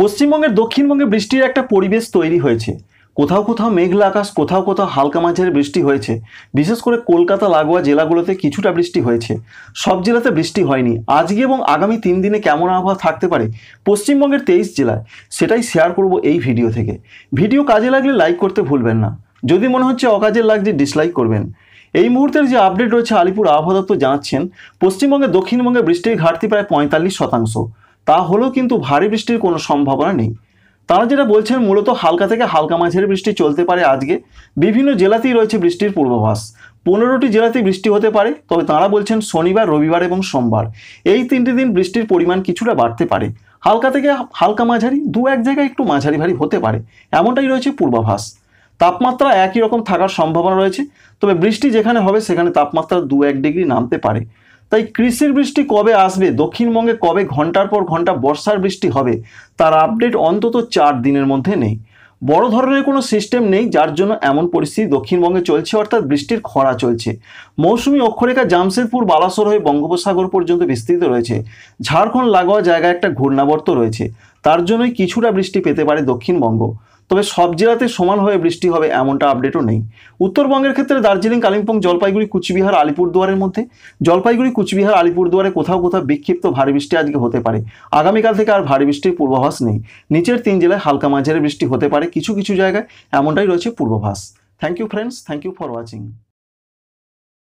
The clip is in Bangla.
পশ্চিমবঙ্গের দক্ষিণবঙ্গে বৃষ্টির একটা পরিবেশ তৈরি হয়েছে কোথাও কোথাও মেঘলা আকাশ কোথাও কোথাও হালকা মাঝের বৃষ্টি হয়েছে বিশেষ করে কলকাতা লাগোয়া জেলাগুলোতে কিছুটা বৃষ্টি হয়েছে সব জেলাতে বৃষ্টি হয়নি আজকে এবং আগামী তিন দিনে কেমন আবহাওয়া থাকতে পারে পশ্চিমবঙ্গের তেইশ জেলায় সেটাই শেয়ার করব এই ভিডিও থেকে ভিডিও কাজে লাগলে লাইক করতে ভুলবেন না যদি মনে হচ্ছে অকাজের লাগছে ডিসলাইক করবেন এই মুহূর্তের যে আপডেট রয়েছে আলিপুর আবহাওয়া দপ্তর জানাচ্ছেন পশ্চিমবঙ্গে দক্ষিণবঙ্গে বৃষ্টির ঘাটতি প্রায় পঁয়তাল্লিশ শতাংশ তাহলেও কিন্তু ভারী বৃষ্টির কোনো সম্ভাবনা নেই তারা যেটা বলছেন মূলত হালকা থেকে হালকা মাঝারি বৃষ্টি চলতে পারে আজকে বিভিন্ন জেলাতেই রয়েছে বৃষ্টির পূর্বাভাস পনেরোটি জেলাতেই বৃষ্টি হতে পারে তবে তাঁরা বলছেন শনিবার রবিবার এবং সোমবার এই তিনটি দিন বৃষ্টির পরিমাণ কিছুটা বাড়তে পারে হালকা থেকে হালকা মাঝারি দু এক জায়গায় একটু মাঝারি ভারী হতে পারে এমনটাই রয়েছে পূর্বাভাস তাপমাত্রা একই রকম থাকার সম্ভাবনা রয়েছে তবে বৃষ্টি যেখানে হবে সেখানে তাপমাত্রা দু এক ডিগ্রি নামতে পারে তাই কৃষির বৃষ্টি কবে আসবে দক্ষিণবঙ্গে কবে ঘন্টার পর ঘন্টা বর্ষার বৃষ্টি হবে তার আপডেট অন্তত চার দিনের মধ্যে নেই বড় ধরনের কোনো সিস্টেম নেই যার জন্য এমন পরিস্থিতি দক্ষিণবঙ্গে চলছে অর্থাৎ বৃষ্টির খরা চলছে মৌসুমি অক্ষরেখা জামশেদপুর বালাসোর হয়ে বঙ্গোপসাগর পর্যন্ত বিস্তৃত রয়েছে ঝাড়খণ্ড লাগোয়া জায়গায় একটা ঘূর্ণাবর্ত রয়েছে তার জন্যই কিছুটা বৃষ্টি পেতে পারে দক্ষিণবঙ্গ তবে সব জেলাতে সমানভাবে বৃষ্টি হবে এমনটা আপডেটও নেই উত্তরবঙ্গের ক্ষেত্রে দার্জিলিং কালিম্পং জলপাইগুড়ি কুচবিহার আলিপুরদুয়ারের মধ্যে জলপাইগুড়ি কুচবিহার আলিপুরদুয়ারে কোথাও কোথাও বিক্ষিপ্ত ভারী বৃষ্টি আজকে হতে পারে আগামীকাল থেকে আর ভারী বৃষ্টির পূর্বাভাস নেই নিচের তিন জেলায় হালকা মাঝারি বৃষ্টি হতে পারে কিছু কিছু জায়গায় এমনটাই রয়েছে পূর্বাভাস thank you friends thank you for watching